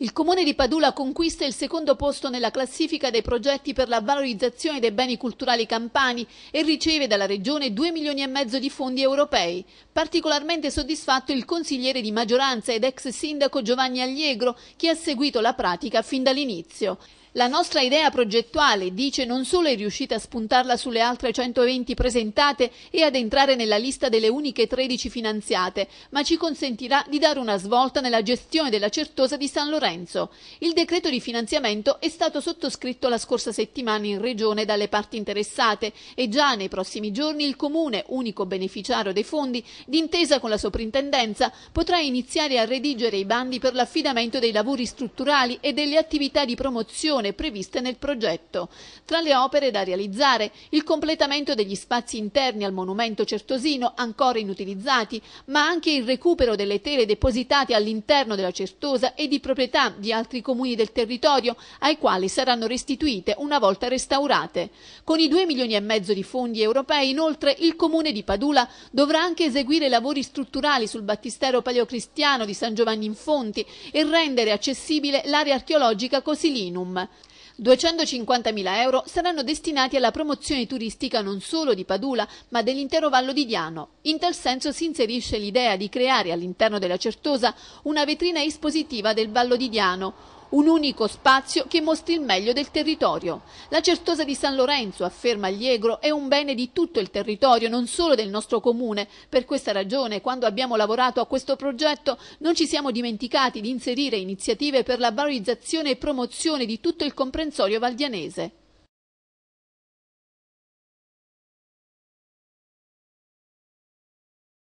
Il comune di Padula conquista il secondo posto nella classifica dei progetti per la valorizzazione dei beni culturali campani e riceve dalla regione 2 milioni e mezzo di fondi europei. Particolarmente soddisfatto il consigliere di maggioranza ed ex sindaco Giovanni Alliegro che ha seguito la pratica fin dall'inizio. La nostra idea progettuale, dice, non solo è riuscita a spuntarla sulle altre 120 presentate e ad entrare nella lista delle uniche 13 finanziate, ma ci consentirà di dare una svolta nella gestione della Certosa di San Lorenzo. Il decreto di finanziamento è stato sottoscritto la scorsa settimana in Regione dalle parti interessate e già nei prossimi giorni il Comune, unico beneficiario dei fondi, d'intesa con la Soprintendenza, potrà iniziare a redigere i bandi per l'affidamento dei lavori strutturali e delle attività di promozione operazione previste nel progetto. Tra le opere da realizzare, il completamento degli spazi interni al monumento certosino ancora inutilizzati, ma anche il recupero delle tele depositate all'interno della Certosa e di proprietà di altri comuni del territorio, ai quali saranno restituite una volta restaurate. Con i 2 milioni e mezzo di fondi europei, inoltre, il comune di Padula dovrà anche eseguire lavori strutturali sul battistero paleocristiano di San Giovanni in Fonti e rendere accessibile l'area archeologica Cosilinum. 250.000 euro saranno destinati alla promozione turistica non solo di Padula, ma dell'intero Vallo di Diano. In tal senso si inserisce l'idea di creare all'interno della Certosa una vetrina espositiva del Vallo di Diano, un unico spazio che mostri il meglio del territorio. La Certosa di San Lorenzo, afferma Allegro, è un bene di tutto il territorio, non solo del nostro comune. Per questa ragione, quando abbiamo lavorato a questo progetto, non ci siamo dimenticati di inserire iniziative per la valorizzazione e promozione di tutto il comprensorio valdianese.